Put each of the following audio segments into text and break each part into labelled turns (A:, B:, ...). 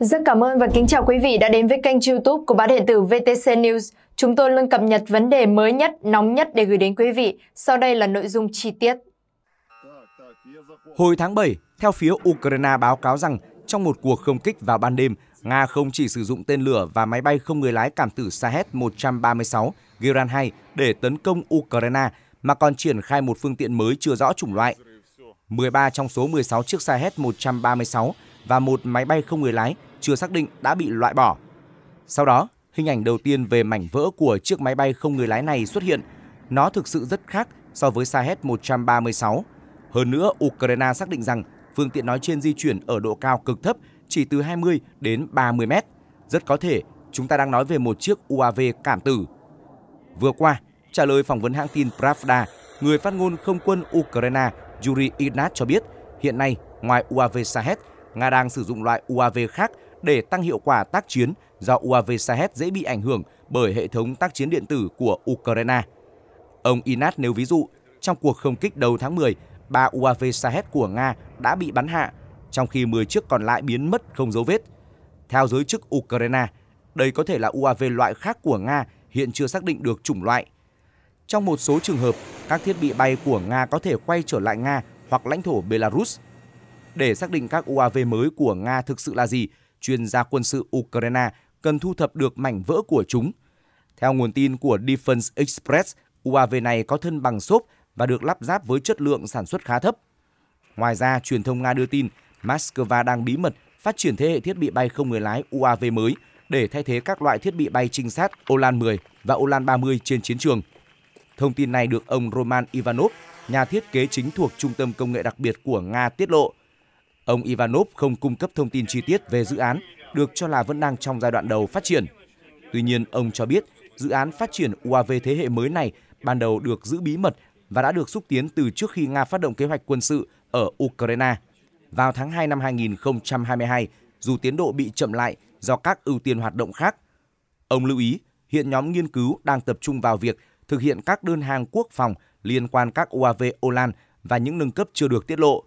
A: Rất cảm ơn và kính chào quý vị đã đến với kênh youtube của báo điện tử VTC News. Chúng tôi luôn cập nhật vấn đề mới nhất, nóng nhất để gửi đến quý vị. Sau đây là nội dung chi tiết. Hồi tháng 7, theo phía Ukraine báo cáo rằng trong một cuộc không kích vào ban đêm, Nga không chỉ sử dụng tên lửa và máy bay không người lái cảm tử Sahet-136 Giran-2 để tấn công Ukraine, mà còn triển khai một phương tiện mới chưa rõ chủng loại. 13 trong số 16 chiếc Sahet-136 và một máy bay không người lái chưa xác định đã bị loại bỏ. Sau đó, hình ảnh đầu tiên về mảnh vỡ của chiếc máy bay không người lái này xuất hiện. Nó thực sự rất khác so với Sahet 136. Hơn nữa, Ukraine xác định rằng phương tiện nói trên di chuyển ở độ cao cực thấp, chỉ từ 20 đến 30 mét. Rất có thể chúng ta đang nói về một chiếc UAV cảm tử. Vừa qua, trả lời phỏng vấn hãng tin Pravda, người phát ngôn không quân Ukraine Yuri Ignat cho biết hiện nay ngoài UAV Sahet, Nga đang sử dụng loại UAV khác để tăng hiệu quả tác chiến do UAV Shahed dễ bị ảnh hưởng bởi hệ thống tác chiến điện tử của Ukraine. Ông Inat nêu ví dụ, trong cuộc không kích đầu tháng 10, ba UAV Shahed của Nga đã bị bắn hạ, trong khi 10 chiếc còn lại biến mất không dấu vết. Theo giới chức Ukraine, đây có thể là UAV loại khác của Nga hiện chưa xác định được chủng loại. Trong một số trường hợp, các thiết bị bay của Nga có thể quay trở lại Nga hoặc lãnh thổ Belarus. Để xác định các UAV mới của Nga thực sự là gì, chuyên gia quân sự Ukraine cần thu thập được mảnh vỡ của chúng. Theo nguồn tin của Defense Express, UAV này có thân bằng xốp và được lắp ráp với chất lượng sản xuất khá thấp. Ngoài ra, truyền thông Nga đưa tin Moscow đang bí mật phát triển thế hệ thiết bị bay không người lái UAV mới để thay thế các loại thiết bị bay trinh sát Olan 10 và Olan 30 trên chiến trường. Thông tin này được ông Roman Ivanov, nhà thiết kế chính thuộc Trung tâm Công nghệ đặc biệt của Nga tiết lộ – Ông Ivanov không cung cấp thông tin chi tiết về dự án, được cho là vẫn đang trong giai đoạn đầu phát triển. Tuy nhiên, ông cho biết dự án phát triển UAV thế hệ mới này ban đầu được giữ bí mật và đã được xúc tiến từ trước khi Nga phát động kế hoạch quân sự ở Ukraine. Vào tháng 2 năm 2022, dù tiến độ bị chậm lại do các ưu tiên hoạt động khác. Ông lưu ý, hiện nhóm nghiên cứu đang tập trung vào việc thực hiện các đơn hàng quốc phòng liên quan các UAV Olan và những nâng cấp chưa được tiết lộ,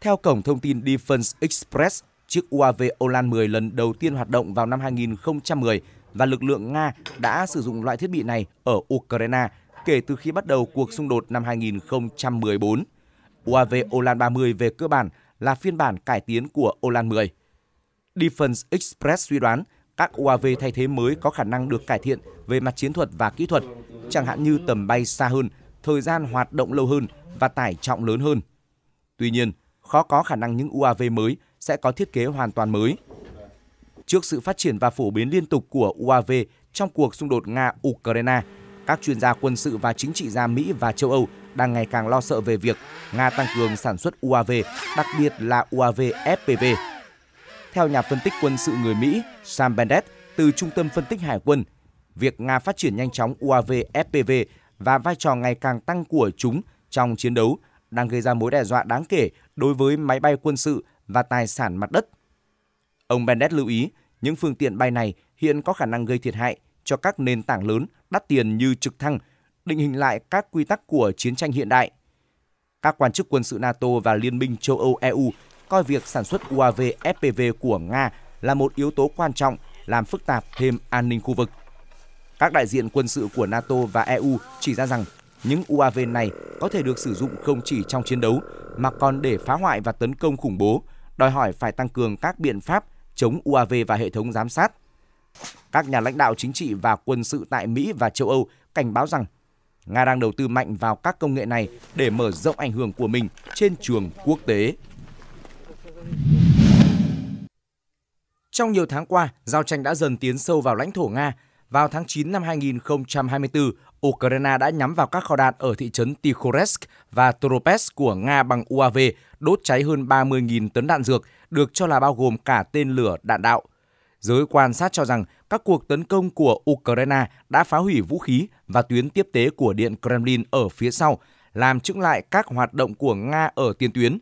A: theo cổng thông tin Defense Express, chiếc UAV Olan 10 lần đầu tiên hoạt động vào năm 2010 và lực lượng Nga đã sử dụng loại thiết bị này ở Ukraine kể từ khi bắt đầu cuộc xung đột năm 2014. UAV Olan 30 về cơ bản là phiên bản cải tiến của Olan 10. Defense Express suy đoán các UAV thay thế mới có khả năng được cải thiện về mặt chiến thuật và kỹ thuật, chẳng hạn như tầm bay xa hơn, thời gian hoạt động lâu hơn và tải trọng lớn hơn. Tuy nhiên, khó có khả năng những UAV mới sẽ có thiết kế hoàn toàn mới. Trước sự phát triển và phổ biến liên tục của UAV trong cuộc xung đột Nga-Ukraine, các chuyên gia quân sự và chính trị gia Mỹ và châu Âu đang ngày càng lo sợ về việc Nga tăng cường sản xuất UAV, đặc biệt là UAV FPV. Theo nhà phân tích quân sự người Mỹ Sam Bennett từ Trung tâm Phân tích Hải quân, việc Nga phát triển nhanh chóng UAV FPV và vai trò ngày càng tăng của chúng trong chiến đấu đang gây ra mối đe dọa đáng kể đối với máy bay quân sự và tài sản mặt đất. Ông Bennett lưu ý, những phương tiện bay này hiện có khả năng gây thiệt hại cho các nền tảng lớn đắt tiền như trực thăng, định hình lại các quy tắc của chiến tranh hiện đại. Các quan chức quân sự NATO và Liên minh châu Âu EU coi việc sản xuất UAV FPV của Nga là một yếu tố quan trọng làm phức tạp thêm an ninh khu vực. Các đại diện quân sự của NATO và EU chỉ ra rằng những UAV này có thể được sử dụng không chỉ trong chiến đấu mà còn để phá hoại và tấn công khủng bố, đòi hỏi phải tăng cường các biện pháp chống UAV và hệ thống giám sát. Các nhà lãnh đạo chính trị và quân sự tại Mỹ và châu Âu cảnh báo rằng Nga đang đầu tư mạnh vào các công nghệ này để mở rộng ảnh hưởng của mình trên trường quốc tế. Trong nhiều tháng qua, giao tranh đã dần tiến sâu vào lãnh thổ Nga. Vào tháng 9 năm 2024, Ukraine đã nhắm vào các kho đạn ở thị trấn Tikhoretsk và Toropets của Nga bằng UAV, đốt cháy hơn 30.000 tấn đạn dược, được cho là bao gồm cả tên lửa đạn đạo. Giới quan sát cho rằng các cuộc tấn công của Ukraine đã phá hủy vũ khí và tuyến tiếp tế của Điện Kremlin ở phía sau, làm chững lại các hoạt động của Nga ở tiền tuyến.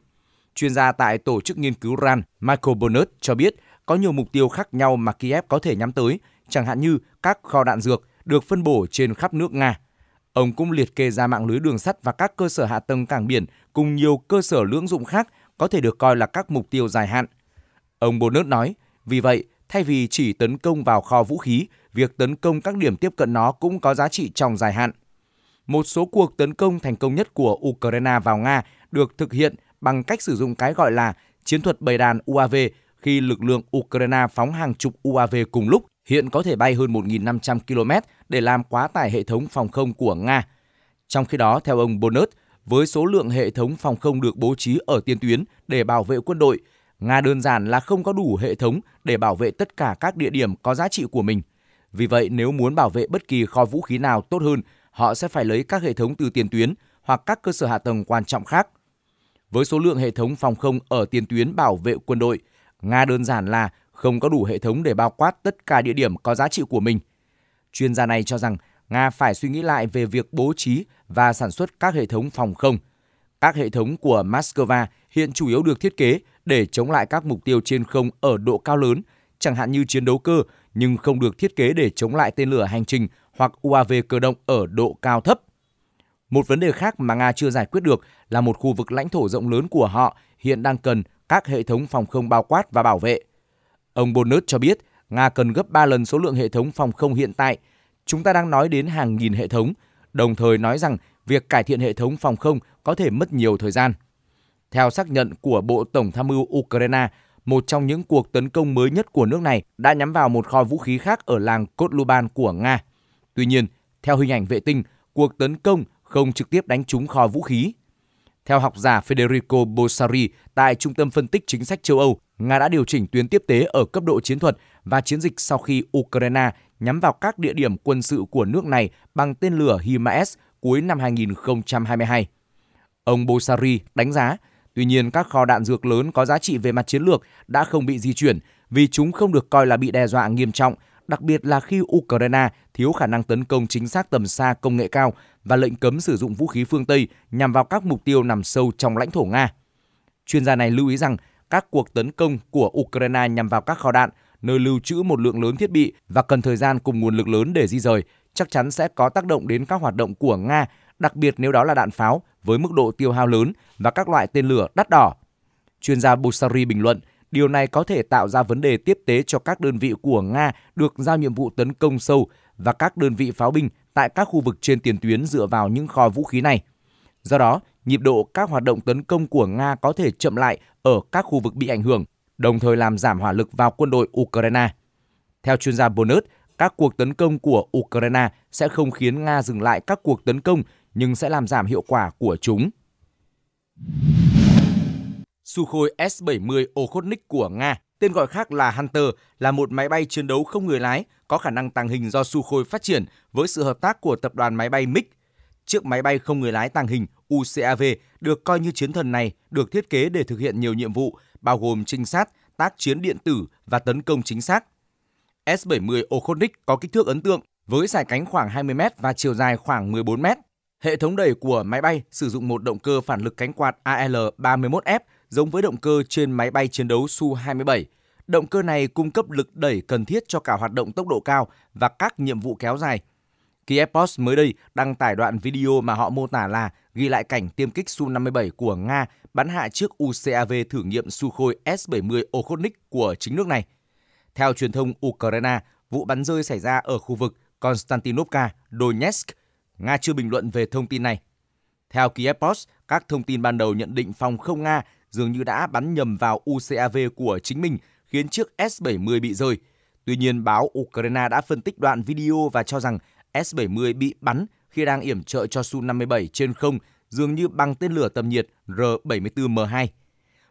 A: Chuyên gia tại Tổ chức Nghiên cứu RAN Michael Bonnert cho biết có nhiều mục tiêu khác nhau mà Kiev có thể nhắm tới, chẳng hạn như các kho đạn dược, được phân bổ trên khắp nước Nga. Ông cũng liệt kê ra mạng lưới đường sắt và các cơ sở hạ tầng cảng biển cùng nhiều cơ sở lưỡng dụng khác có thể được coi là các mục tiêu dài hạn. Ông Bonus nói, vì vậy, thay vì chỉ tấn công vào kho vũ khí, việc tấn công các điểm tiếp cận nó cũng có giá trị trong dài hạn. Một số cuộc tấn công thành công nhất của Ukraine vào Nga được thực hiện bằng cách sử dụng cái gọi là chiến thuật bầy đàn UAV khi lực lượng Ukraine phóng hàng chục UAV cùng lúc hiện có thể bay hơn 1.500 km để làm quá tải hệ thống phòng không của Nga. Trong khi đó, theo ông Bonus, với số lượng hệ thống phòng không được bố trí ở tiên tuyến để bảo vệ quân đội, Nga đơn giản là không có đủ hệ thống để bảo vệ tất cả các địa điểm có giá trị của mình. Vì vậy, nếu muốn bảo vệ bất kỳ kho vũ khí nào tốt hơn, họ sẽ phải lấy các hệ thống từ tiền tuyến hoặc các cơ sở hạ tầng quan trọng khác. Với số lượng hệ thống phòng không ở tiền tuyến bảo vệ quân đội, Nga đơn giản là không có đủ hệ thống để bao quát tất cả địa điểm có giá trị của mình. Chuyên gia này cho rằng Nga phải suy nghĩ lại về việc bố trí và sản xuất các hệ thống phòng không. Các hệ thống của Moscow hiện chủ yếu được thiết kế để chống lại các mục tiêu trên không ở độ cao lớn, chẳng hạn như chiến đấu cơ, nhưng không được thiết kế để chống lại tên lửa hành trình hoặc UAV cơ động ở độ cao thấp. Một vấn đề khác mà Nga chưa giải quyết được là một khu vực lãnh thổ rộng lớn của họ hiện đang cần các hệ thống phòng không bao quát và bảo vệ. Ông Bonus cho biết Nga cần gấp 3 lần số lượng hệ thống phòng không hiện tại. Chúng ta đang nói đến hàng nghìn hệ thống, đồng thời nói rằng việc cải thiện hệ thống phòng không có thể mất nhiều thời gian. Theo xác nhận của Bộ Tổng tham mưu Ukraine, một trong những cuộc tấn công mới nhất của nước này đã nhắm vào một kho vũ khí khác ở làng Kotluban của Nga. Tuy nhiên, theo hình ảnh vệ tinh, cuộc tấn công không trực tiếp đánh trúng kho vũ khí theo học giả Federico Bossari tại Trung tâm Phân tích Chính sách châu Âu, Nga đã điều chỉnh tuyến tiếp tế ở cấp độ chiến thuật và chiến dịch sau khi Ukraine nhắm vào các địa điểm quân sự của nước này bằng tên lửa HIMARS cuối năm 2022. Ông Bosari đánh giá, tuy nhiên các kho đạn dược lớn có giá trị về mặt chiến lược đã không bị di chuyển vì chúng không được coi là bị đe dọa nghiêm trọng, đặc biệt là khi Ukraine thiếu khả năng tấn công chính xác tầm xa công nghệ cao và lệnh cấm sử dụng vũ khí phương Tây nhằm vào các mục tiêu nằm sâu trong lãnh thổ Nga. Chuyên gia này lưu ý rằng các cuộc tấn công của Ukraine nhằm vào các kho đạn, nơi lưu trữ một lượng lớn thiết bị và cần thời gian cùng nguồn lực lớn để di rời, chắc chắn sẽ có tác động đến các hoạt động của Nga, đặc biệt nếu đó là đạn pháo với mức độ tiêu hao lớn và các loại tên lửa đắt đỏ. Chuyên gia Busari bình luận, điều này có thể tạo ra vấn đề tiếp tế cho các đơn vị của Nga được giao nhiệm vụ tấn công sâu và các đơn vị pháo binh tại các khu vực trên tiền tuyến dựa vào những kho vũ khí này. Do đó, nhịp độ các hoạt động tấn công của Nga có thể chậm lại ở các khu vực bị ảnh hưởng, đồng thời làm giảm hỏa lực vào quân đội Ukraine. Theo chuyên gia Bonus, các cuộc tấn công của Ukraine sẽ không khiến Nga dừng lại các cuộc tấn công nhưng sẽ làm giảm hiệu quả của chúng. Sukhoi S-70 Okhotnik của Nga Tên gọi khác là Hunter là một máy bay chiến đấu không người lái có khả năng tàng hình do Sukhoi phát triển với sự hợp tác của tập đoàn máy bay MiG. Chiếc máy bay không người lái tàng hình UCAV được coi như chiến thần này được thiết kế để thực hiện nhiều nhiệm vụ, bao gồm trinh sát, tác chiến điện tử và tấn công chính xác. S-70 Okhotnik có kích thước ấn tượng với dài cánh khoảng 20m và chiều dài khoảng 14m. Hệ thống đẩy của máy bay sử dụng một động cơ phản lực cánh quạt AL-31F giống với động cơ trên máy bay chiến đấu Su-27. Động cơ này cung cấp lực đẩy cần thiết cho cả hoạt động tốc độ cao và các nhiệm vụ kéo dài. Kiev Post mới đây đăng tải đoạn video mà họ mô tả là ghi lại cảnh tiêm kích Su-57 của Nga bắn hạ chiếc UCAV thử nghiệm Sukhoi S-70 Okhotnik của chính nước này. Theo truyền thông Ukraine, vụ bắn rơi xảy ra ở khu vực Konstantinovka, Donetsk. Nga chưa bình luận về thông tin này. Theo Kiev Post, các thông tin ban đầu nhận định phòng không Nga dường như đã bắn nhầm vào UCAV của chính mình, khiến chiếc S-70 bị rơi. Tuy nhiên, báo Ukraine đã phân tích đoạn video và cho rằng S-70 bị bắn khi đang yểm trợ cho Su-57 trên không, dường như bằng tên lửa tầm nhiệt R-74M2.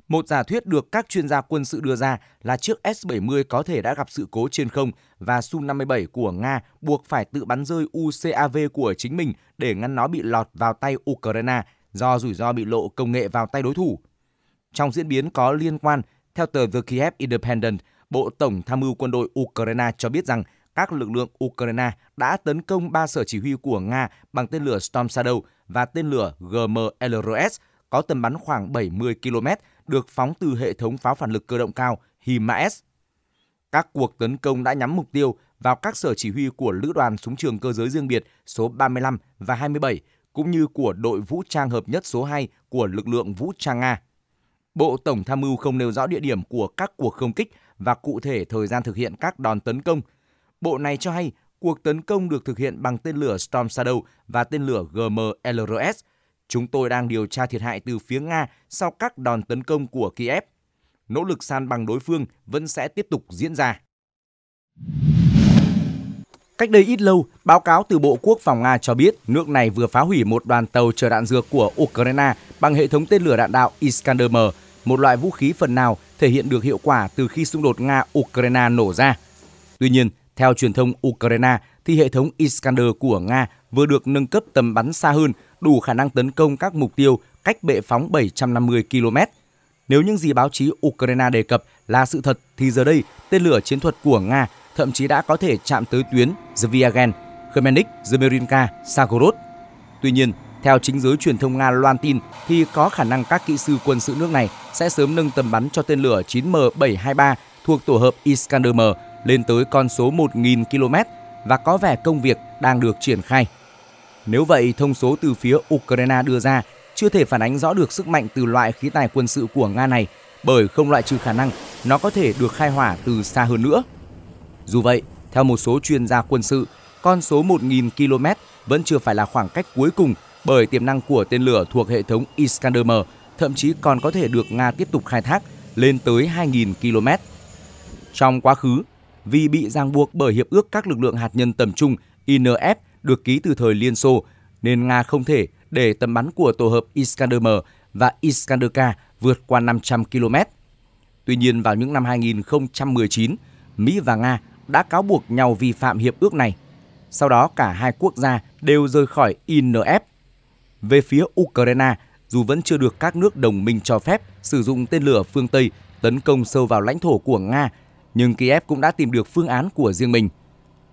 A: Một giả thuyết được các chuyên gia quân sự đưa ra là chiếc S-70 có thể đã gặp sự cố trên không và Su-57 của Nga buộc phải tự bắn rơi UCAV của chính mình để ngăn nó bị lọt vào tay Ukraine do rủi ro bị lộ công nghệ vào tay đối thủ. Trong diễn biến có liên quan, theo tờ The Kiev Independent, Bộ Tổng Tham mưu quân đội Ukraine cho biết rằng các lực lượng Ukraine đã tấn công ba sở chỉ huy của Nga bằng tên lửa Storm Shadow và tên lửa GMLRS có tầm bắn khoảng 70 km được phóng từ hệ thống pháo phản lực cơ động cao HIMARS. Các cuộc tấn công đã nhắm mục tiêu vào các sở chỉ huy của Lữ đoàn Súng trường Cơ giới riêng biệt số 35 và 27, cũng như của đội vũ trang hợp nhất số 2 của lực lượng vũ trang Nga. Bộ Tổng Tham mưu không nêu rõ địa điểm của các cuộc không kích và cụ thể thời gian thực hiện các đòn tấn công. Bộ này cho hay cuộc tấn công được thực hiện bằng tên lửa Storm Shadow và tên lửa GMLRS. Chúng tôi đang điều tra thiệt hại từ phía Nga sau các đòn tấn công của Kiev. Nỗ lực san bằng đối phương vẫn sẽ tiếp tục diễn ra. Cách đây ít lâu, báo cáo từ Bộ Quốc phòng Nga cho biết nước này vừa phá hủy một đoàn tàu chở đạn dược của Ukraine bằng hệ thống tên lửa đạn đạo Iskander-M một loại vũ khí phần nào thể hiện được hiệu quả từ khi xung đột Nga-Ukraine nổ ra. Tuy nhiên, theo truyền thông Ukraine, thì hệ thống Iskander của Nga vừa được nâng cấp tầm bắn xa hơn, đủ khả năng tấn công các mục tiêu cách bệ phóng 750 km. Nếu những gì báo chí Ukraine đề cập là sự thật thì giờ đây tên lửa chiến thuật của Nga thậm chí đã có thể chạm tới tuyến Zviagen, Khmelnytsk, Zemerinka, Sagorod. Tuy nhiên, theo chính giới truyền thông Nga loan tin thì có khả năng các kỹ sư quân sự nước này sẽ sớm nâng tầm bắn cho tên lửa 9M723 thuộc tổ hợp Iskander-M lên tới con số 1.000 km và có vẻ công việc đang được triển khai. Nếu vậy, thông số từ phía Ukraine đưa ra chưa thể phản ánh rõ được sức mạnh từ loại khí tài quân sự của Nga này bởi không loại trừ khả năng nó có thể được khai hỏa từ xa hơn nữa. Dù vậy, theo một số chuyên gia quân sự, con số 1.000 km vẫn chưa phải là khoảng cách cuối cùng bởi tiềm năng của tên lửa thuộc hệ thống Iskander-M thậm chí còn có thể được Nga tiếp tục khai thác lên tới 2.000 km. Trong quá khứ, vì bị ràng buộc bởi Hiệp ước các lực lượng hạt nhân tầm trung INF được ký từ thời Liên Xô, nên Nga không thể để tầm bắn của tổ hợp Iskander-M và Iskander-K vượt qua 500 km. Tuy nhiên, vào những năm 2019, Mỹ và Nga đã cáo buộc nhau vi phạm hiệp ước này. Sau đó, cả hai quốc gia đều rời khỏi INF về phía Ukraine dù vẫn chưa được các nước đồng minh cho phép sử dụng tên lửa phương Tây tấn công sâu vào lãnh thổ của Nga, nhưng Kiev cũng đã tìm được phương án của riêng mình.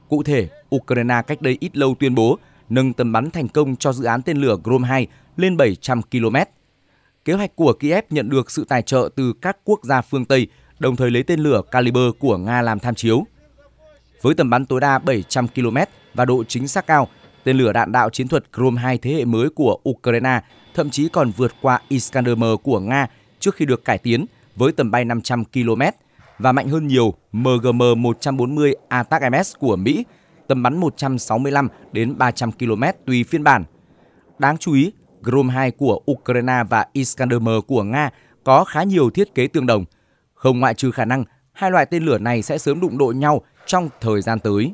A: Cụ thể, Ukraine cách đây ít lâu tuyên bố nâng tầm bắn thành công cho dự án tên lửa Grom 2 lên 700 km. Kế hoạch của Kiev nhận được sự tài trợ từ các quốc gia phương Tây, đồng thời lấy tên lửa Caliber của Nga làm tham chiếu. Với tầm bắn tối đa 700 km và độ chính xác cao, Tên lửa đạn đạo chiến thuật Grom 2 thế hệ mới của Ukraine thậm chí còn vượt qua Iskander-M của Nga trước khi được cải tiến với tầm bay 500 km và mạnh hơn nhiều MGM-140 ATACMS của Mỹ, tầm bắn 165 đến 300 km tùy phiên bản. Đáng chú ý, Grom 2 của Ukraine và Iskander-M của Nga có khá nhiều thiết kế tương đồng, không ngoại trừ khả năng hai loại tên lửa này sẽ sớm đụng độ nhau trong thời gian tới.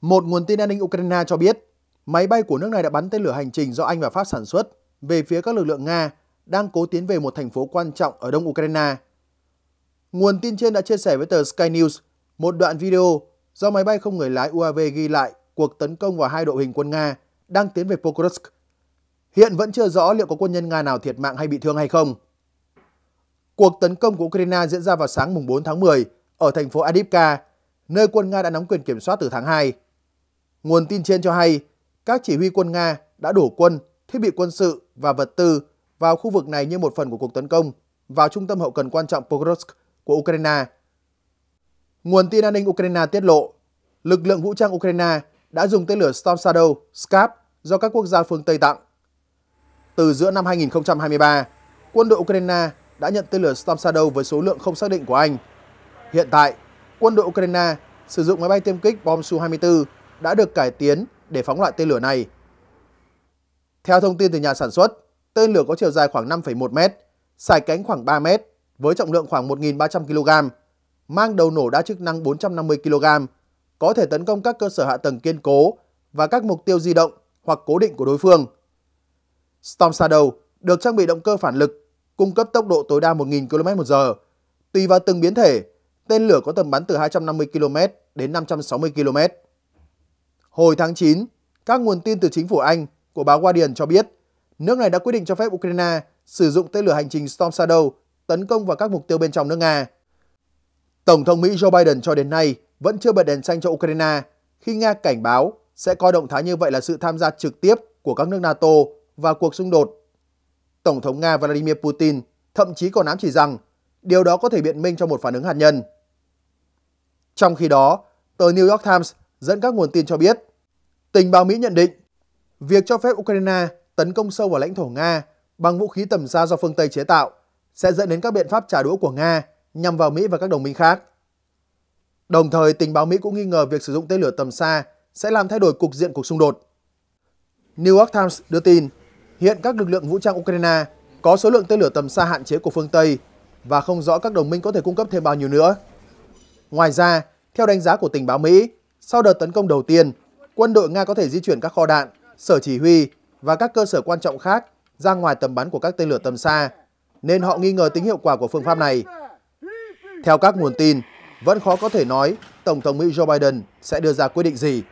B: Một nguồn tin an ninh Ukraine cho biết, máy bay của nước này đã bắn tên lửa hành trình do Anh và Pháp sản xuất về phía các lực lượng Nga đang cố tiến về một thành phố quan trọng ở đông Ukraine. Nguồn tin trên đã chia sẻ với tờ Sky News một đoạn video do máy bay không người lái UAV ghi lại cuộc tấn công vào hai đội hình quân Nga đang tiến về Pokrovsk. Hiện vẫn chưa rõ liệu có quân nhân Nga nào thiệt mạng hay bị thương hay không. Cuộc tấn công của Ukraine diễn ra vào sáng mùng 4 tháng 10 ở thành phố Adipka, nơi quân Nga đã nắm quyền kiểm soát từ tháng 2. Nguồn tin trên cho hay, các chỉ huy quân Nga đã đổ quân, thiết bị quân sự và vật tư vào khu vực này như một phần của cuộc tấn công vào trung tâm hậu cần quan trọng Pokrovsk của Ukraine. Nguồn tin an ninh Ukraine tiết lộ, lực lượng vũ trang Ukraine đã dùng tên lửa Storm Shadow, SCAP do các quốc gia phương Tây tặng. Từ giữa năm 2023, quân đội Ukraine đã nhận tên lửa Storm Shadow với số lượng không xác định của Anh Hiện tại, quân đội Ukraine sử dụng máy bay tiêm kích bom Su-24 đã được cải tiến để phóng loại tên lửa này. Theo thông tin từ nhà sản xuất, tên lửa có chiều dài khoảng 5,1 m, sải cánh khoảng 3 m với trọng lượng khoảng 1.300 kg, mang đầu nổ đa chức năng 450 kg, có thể tấn công các cơ sở hạ tầng kiên cố và các mục tiêu di động hoặc cố định của đối phương. Storm Shadow được trang bị động cơ phản lực, cung cấp tốc độ tối đa 1.000 km một giờ, tùy vào từng biến thể tên lửa có tầm bắn từ 250 km đến 560 km. Hồi tháng 9, các nguồn tin từ chính phủ Anh của báo Guardian cho biết nước này đã quyết định cho phép Ukraine sử dụng tên lửa hành trình Storm Shadow tấn công vào các mục tiêu bên trong nước Nga. Tổng thống Mỹ Joe Biden cho đến nay vẫn chưa bật đèn xanh cho Ukraine khi Nga cảnh báo sẽ coi động thái như vậy là sự tham gia trực tiếp của các nước NATO vào cuộc xung đột. Tổng thống Nga Vladimir Putin thậm chí còn ám chỉ rằng điều đó có thể biện minh cho một phản ứng hạt nhân. Trong khi đó, tờ New York Times dẫn các nguồn tin cho biết, tình báo Mỹ nhận định việc cho phép Ukraine tấn công sâu vào lãnh thổ Nga bằng vũ khí tầm xa do phương Tây chế tạo sẽ dẫn đến các biện pháp trả đũa của Nga nhằm vào Mỹ và các đồng minh khác. Đồng thời, tình báo Mỹ cũng nghi ngờ việc sử dụng tên lửa tầm xa sẽ làm thay đổi cục diện cuộc xung đột. New York Times đưa tin, hiện các lực lượng vũ trang Ukraine có số lượng tên lửa tầm xa hạn chế của phương Tây và không rõ các đồng minh có thể cung cấp thêm bao nhiêu nữa. Ngoài ra, theo đánh giá của tình báo Mỹ, sau đợt tấn công đầu tiên, quân đội Nga có thể di chuyển các kho đạn, sở chỉ huy và các cơ sở quan trọng khác ra ngoài tầm bắn của các tên lửa tầm xa, nên họ nghi ngờ tính hiệu quả của phương pháp này. Theo các nguồn tin, vẫn khó có thể nói Tổng thống Mỹ Joe Biden sẽ đưa ra quyết định gì.